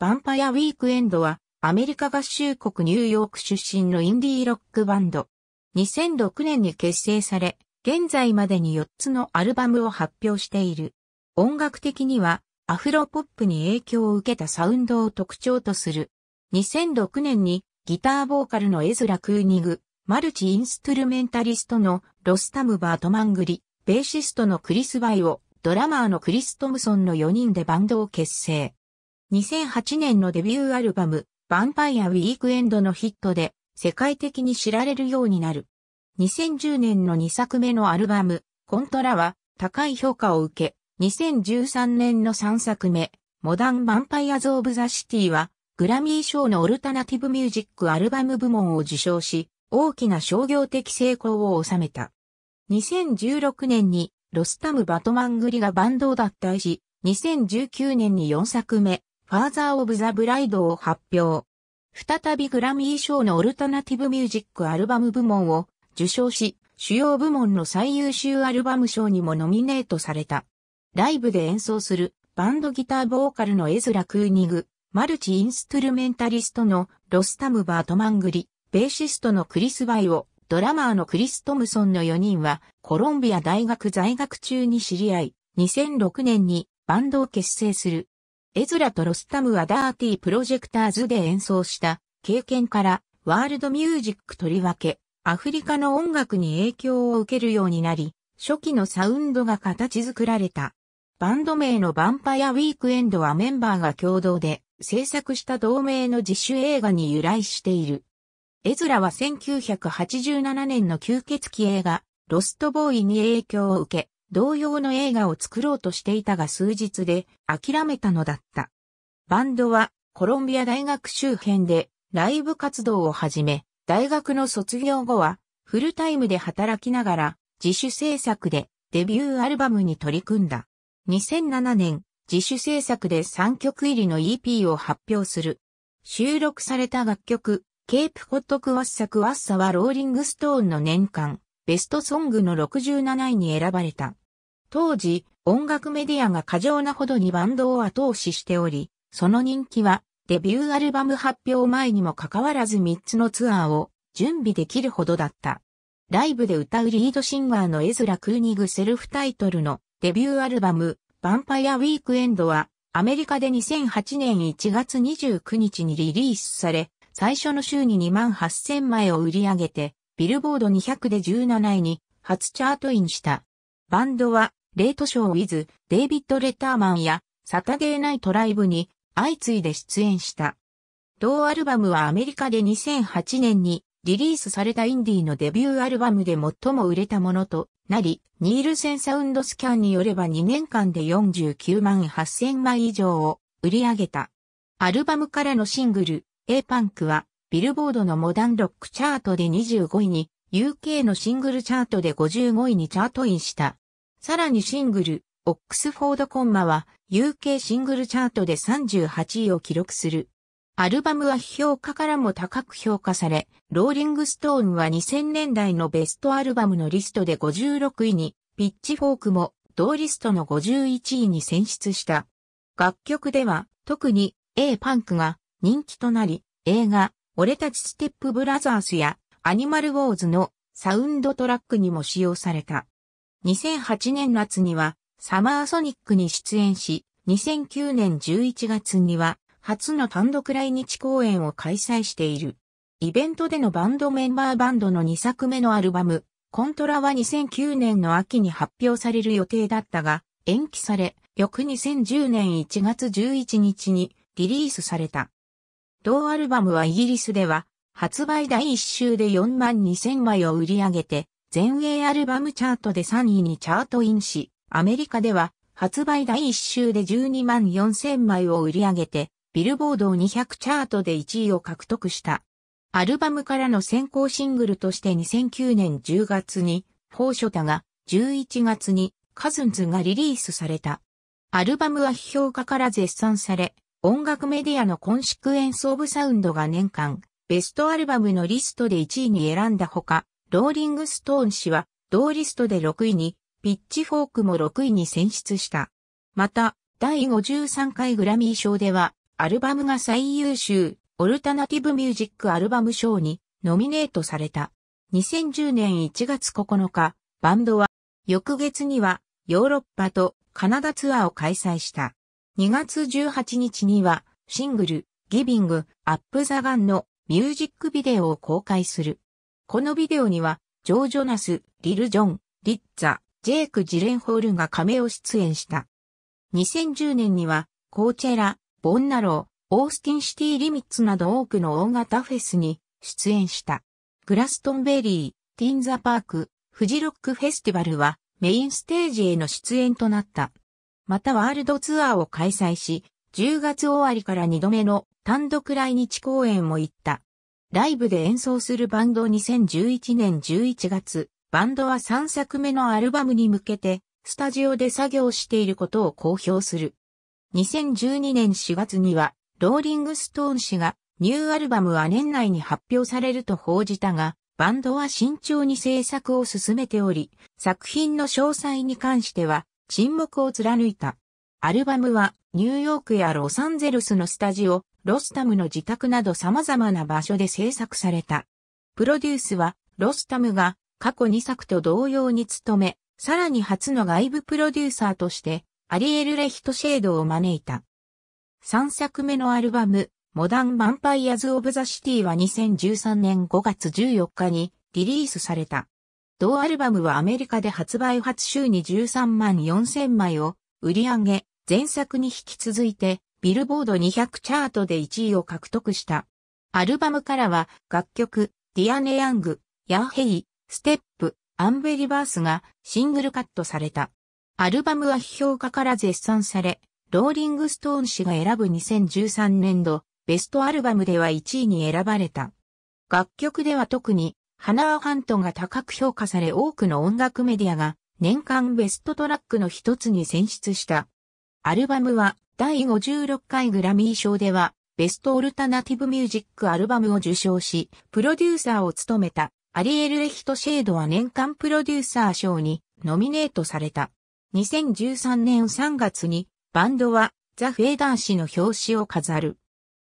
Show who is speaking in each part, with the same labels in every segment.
Speaker 1: バンパイア・ウィークエンドは、アメリカ合衆国ニューヨーク出身のインディーロックバンド。2006年に結成され、現在までに4つのアルバムを発表している。音楽的には、アフロポップに影響を受けたサウンドを特徴とする。2006年に、ギターボーカルのエズラ・クーニグ、マルチインストゥルメンタリストのロスタム・バートマングリ、ベーシストのクリス・バイオ、ドラマーのクリス・トムソンの4人でバンドを結成。2008年のデビューアルバム、ヴァンパイアウィークエンドのヒットで世界的に知られるようになる。2010年の2作目のアルバム、コントラは高い評価を受け、2013年の3作目、モダン・ヴァンパイアズ・オブ・ザ・シティは、グラミー賞のオルタナティブ・ミュージック・アルバム部門を受賞し、大きな商業的成功を収めた。2016年にロスタム・バトマングリがバンドを脱退し、2019年に4作目、ファーザー・オブ・ザ・ブライドを発表。再びグラミー賞のオルタナティブ・ミュージック・アルバム部門を受賞し、主要部門の最優秀アルバム賞にもノミネートされた。ライブで演奏するバンドギターボーカルのエズラ・クーニグ、マルチ・インストゥルメンタリストのロスタム・バートマングリ、ベーシストのクリス・バイオ、ドラマーのクリス・トムソンの4人はコロンビア大学在学中に知り合い、2006年にバンドを結成する。エズラとロスタムはダーティープロジェクターズで演奏した経験からワールドミュージックとりわけアフリカの音楽に影響を受けるようになり、初期のサウンドが形作られた。バンド名のヴァンパイアウィークエンドはメンバーが共同で制作した同名の自主映画に由来している。エズラは1987年の吸血鬼映画、ロストボーイに影響を受け、同様の映画を作ろうとしていたが数日で諦めたのだった。バンドはコロンビア大学周辺でライブ活動を始め、大学の卒業後はフルタイムで働きながら自主制作でデビューアルバムに取り組んだ。2007年、自主制作で3曲入りの EP を発表する。収録された楽曲、ケープホットクワッサクワッサはローリングストーンの年間、ベストソングの67位に選ばれた。当時、音楽メディアが過剰なほどにバンドを後押ししており、その人気は、デビューアルバム発表前にもかかわらず3つのツアーを準備できるほどだった。ライブで歌うリードシンガーのエズラ・クーニグセルフタイトルのデビューアルバム、ヴァンパイア・ウィークエンドは、アメリカで2008年1月29日にリリースされ、最初の週に2万8000枚を売り上げて、ビルボード200で17位に初チャートインした。バンドはレートショーウィズ、デイビッド・レターマンや、サタデーナイトライブに、相次いで出演した。同アルバムはアメリカで2008年にリリースされたインディーのデビューアルバムで最も売れたものとなり、ニールセンサウンドスキャンによれば2年間で49万8000枚以上を売り上げた。アルバムからのシングル、A パンクは、ビルボードのモダンロックチャートで25位に、UK のシングルチャートで55位にチャートインした。さらにシングル、オックスフォードコンマは UK シングルチャートで38位を記録する。アルバムは批評家からも高く評価され、ローリングストーンは2000年代のベストアルバムのリストで56位に、ピッチフォークも同リストの51位に選出した。楽曲では特に A パンクが人気となり、映画、俺たちステップブラザースやアニマルウォーズのサウンドトラックにも使用された。2008年夏にはサマーソニックに出演し、2009年11月には初の単独来日公演を開催している。イベントでのバンドメンバーバンドの2作目のアルバム、コントラは2009年の秋に発表される予定だったが、延期され、翌2010年1月11日にリリースされた。同アルバムはイギリスでは、発売第1週で4万2000枚を売り上げて、全英アルバムチャートで3位にチャートインし、アメリカでは発売第1週で12万4000枚を売り上げて、ビルボード200チャートで1位を獲得した。アルバムからの先行シングルとして2009年10月に、フォーショタが11月にカズンズがリリースされた。アルバムは批評家から絶賛され、音楽メディアのコンシクエンス・オブ・サウンドが年間、ベストアルバムのリストで1位に選んだほか、ローリングストーン氏は、同リストで6位に、ピッチフォークも6位に選出した。また、第53回グラミー賞では、アルバムが最優秀、オルタナティブミュージックアルバム賞に、ノミネートされた。2010年1月9日、バンドは、翌月には、ヨーロッパとカナダツアーを開催した。2月18日には、シングル、ギビング、アップザガンのミュージックビデオを公開する。このビデオには、ジョー・ジョナス、リル・ジョン、リッツァ、ジェイク・ジレンホールが亀を出演した。2010年には、コーチェラ、ボンナロー、オースティンシティリミッツなど多くの大型フェスに出演した。グラストンベリー、ティンザパーク、フジロックフェスティバルはメインステージへの出演となった。またワールドツアーを開催し、10月終わりから2度目の単独来日公演も行った。ライブで演奏するバンド2011年11月、バンドは3作目のアルバムに向けて、スタジオで作業していることを公表する。2012年4月には、ローリングストーン氏が、ニューアルバムは年内に発表されると報じたが、バンドは慎重に制作を進めており、作品の詳細に関しては沈黙を貫いた。アルバムはニューヨークやロサンゼルスのスタジオ、ロスタムの自宅など様々な場所で制作された。プロデュースはロスタムが過去2作と同様に務め、さらに初の外部プロデューサーとしてアリエル・レヒトシェードを招いた。3作目のアルバム、モダン・バンパイアズ・オブ・ザ・シティは2013年5月14日にリリースされた。同アルバムはアメリカで発売初週に13万4000枚を売り上げ、前作に引き続いて、ビルボード200チャートで1位を獲得した。アルバムからは、楽曲、ディアネ・ヤング、ヤーヘイ、ステップ、アンベリバースがシングルカットされた。アルバムは批評家から絶賛され、ローリングストーン氏が選ぶ2013年度、ベストアルバムでは1位に選ばれた。楽曲では特に、ハナーハントが高く評価され多くの音楽メディアが年間ベストトラックの一つに選出した。アルバムは第56回グラミー賞ではベストオルタナティブミュージックアルバムを受賞し、プロデューサーを務めたアリエル・レヒト・シェードは年間プロデューサー賞にノミネートされた。2013年3月にバンドはザ・フェーダー氏の表紙を飾る。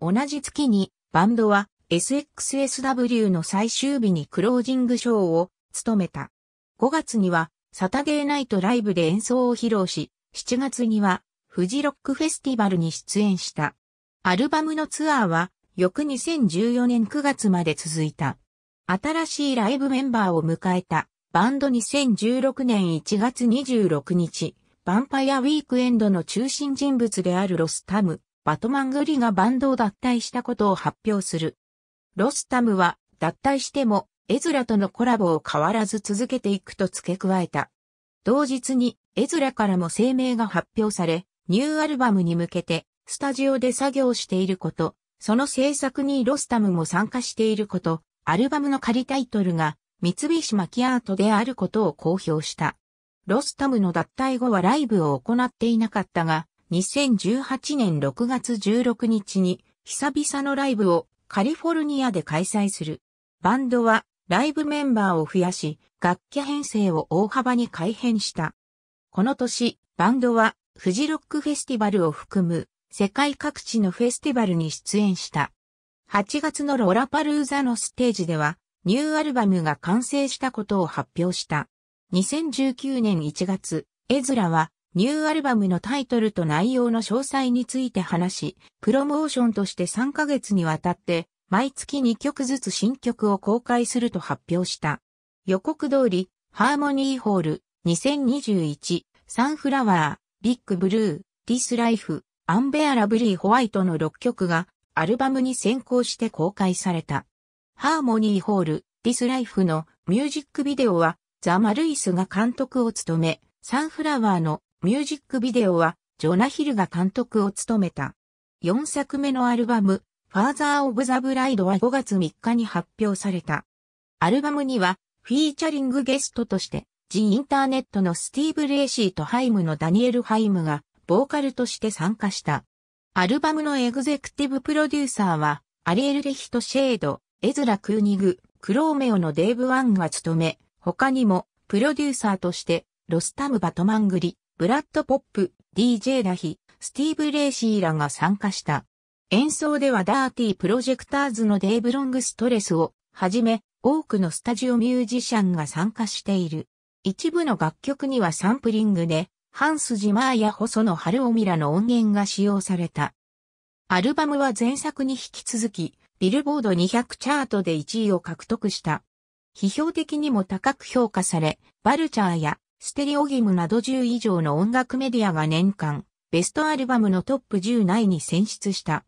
Speaker 1: 同じ月にバンドは SXSW の最終日にクロージングショーを務めた。5月にはサタデーナイトライブで演奏を披露し、7月にはフジロックフェスティバルに出演した。アルバムのツアーは、翌2014年9月まで続いた。新しいライブメンバーを迎えた、バンド2016年1月26日、バンパイアウィークエンドの中心人物であるロスタム、バトマングリがバンドを脱退したことを発表する。ロスタムは、脱退しても、エズラとのコラボを変わらず続けていくと付け加えた。同日に、エズラからも声明が発表され、ニューアルバムに向けて、スタジオで作業していること、その制作にロスタムも参加していること、アルバムの仮タイトルが、三菱マキアートであることを公表した。ロスタムの脱退後はライブを行っていなかったが、2018年6月16日に、久々のライブをカリフォルニアで開催する。バンドは、ライブメンバーを増やし、楽器編成を大幅に改変した。この年、バンドは、フジロックフェスティバルを含む世界各地のフェスティバルに出演した。8月のロラパルーザのステージではニューアルバムが完成したことを発表した。2019年1月、エズラはニューアルバムのタイトルと内容の詳細について話し、プロモーションとして3ヶ月にわたって毎月2曲ずつ新曲を公開すると発表した。予告通り、ハーモニーホール2021サンフラワービッグブルー、ディスライフ、アンベアラブリーホワイトの6曲がアルバムに先行して公開された。ハーモニーホール、ディスライフのミュージックビデオはザ・マルイスが監督を務め、サンフラワーのミュージックビデオはジョナヒルが監督を務めた。4作目のアルバム、ファーザー・オブ・ザ・ブライドは5月3日に発表された。アルバムには、フィーチャリングゲストとして、ジ・インターネットのスティーブ・レーシーとハイムのダニエル・ハイムがボーカルとして参加した。アルバムのエグゼクティブプロデューサーは、アリエル・レヒト・シェード、エズラ・クーニグ、クローメオのデーブ・ワンが務め、他にも、プロデューサーとして、ロスタム・バトマングリ、ブラッド・ポップ、DJ ラヒ、スティーブ・レーシーらが参加した。演奏ではダーティー・プロジェクターズのデーブ・ロング・ストレスをはじめ、多くのスタジオミュージシャンが参加している。一部の楽曲にはサンプリングで、ハンス・ジマーや細野晴臣らの音源が使用された。アルバムは前作に引き続き、ビルボード200チャートで1位を獲得した。批評的にも高く評価され、バルチャーやステレオギムなど10以上の音楽メディアが年間、ベストアルバムのトップ10内に選出した。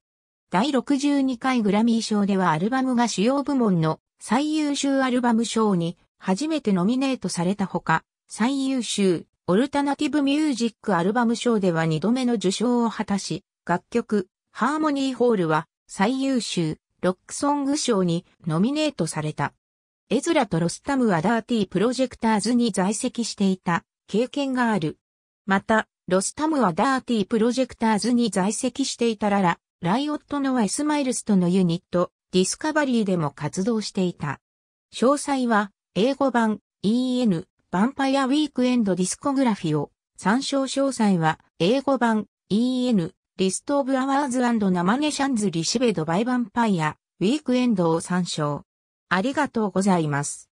Speaker 1: 第62回グラミー賞ではアルバムが主要部門の最優秀アルバム賞に初めてノミネートされたほか、最優秀、オルタナティブミュージックアルバム賞では2度目の受賞を果たし、楽曲、ハーモニーホールは最優秀、ロックソング賞にノミネートされた。エズラとロスタムはダーティープロジェクターズに在籍していた経験がある。また、ロスタムはダーティープロジェクターズに在籍していたララ、ライオットのエスマイルスとのユニット、ディスカバリーでも活動していた。詳細は英語版 EN ヴァンパイアウィークエンドディスコグラフィを参照詳細は英語版 EN リストオブアワーズナマネシャンズリシベドバイヴァンパイアウィークエンドを参照。ありがとうございます。